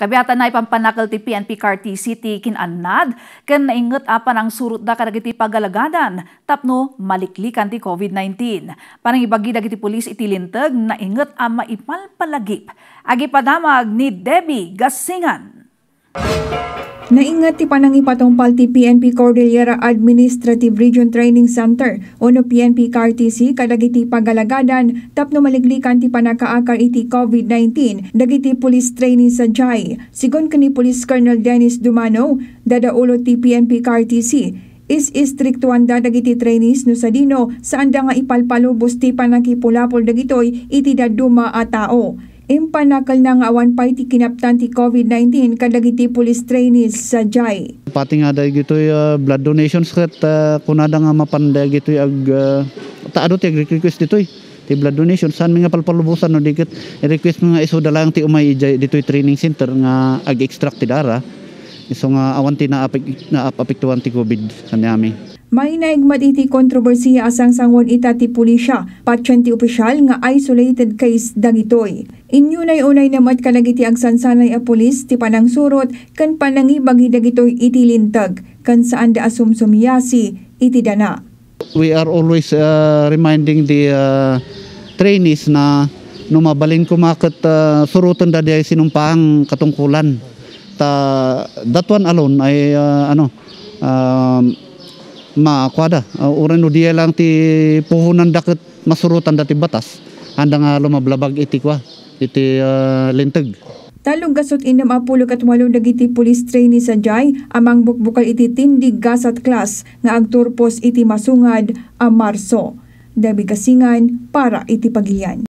Kabiatan na ipampanakal ti PNP CAR-TC ti kinanad, ken naingot apan ang surut da kadagiti pagalagadan, tapno maliklikan ti COVID-19. Parang ibagi dagiti pulis itilintag, naingot ang maipalpalagip. Agipadamag ni Debbie Gasingan. Naingat ti panangipatumpal ti PNP Cordillera Administrative Region Training Center o no PNP CARTC kadagiti pagalagadan tapno maliglikan ti panakaakar iti COVID-19 dagiti police training sa Jai. Sigon kani Police Colonel Dennis Dumano, dadaulo ti PNP CARTC is istriktuan da dagiti trainees no sadino saan da nga ipalpalubos ti panakipulapol dagitoy iti daduma a tao. Impanakal na nga awan pay ti kinaptan ti COVID-19 kadagiti police trainees sa Jai. Pati nga dahil gito uh, blood donations kat uh, kunada nga mapanday gito ag uh, taado ti request dito ti blood donation saan mga palpalubusan no dikit request mga iso dalang ti umay dito training center nga ag extract ti dara iso nga awan ti naapektuhan ti COVID kanyami. May naigmad iti kontrobersiya asang sangon ita ti pulisya, patyan ti opisyal nga isolated case dagitoy. Inyunay-unay namat kalagiti ag sansanay a pulis ti panang surot kan panangibag dagitoy iti lintag kan saan da asumsumiyasi iti dana. We are always uh, reminding the uh, trainees na numabalin kumakit uh, surutan da diay sinumpahang katungkulan. Ta, that one alone ay uh, ano uh, maakwada. Uh, Uran diya lang ti puhunan dakit masurutan da ti batas. Handang nga lumablabag iti kwa iti uh, ah, lintag. Talong gasot inam apulog at walong dagiti pulis trainee sa Jai, amang bukbukal iti tindig gasat class nga agturpos iti masungad a Marso. Dabi kasingan para iti pagilian.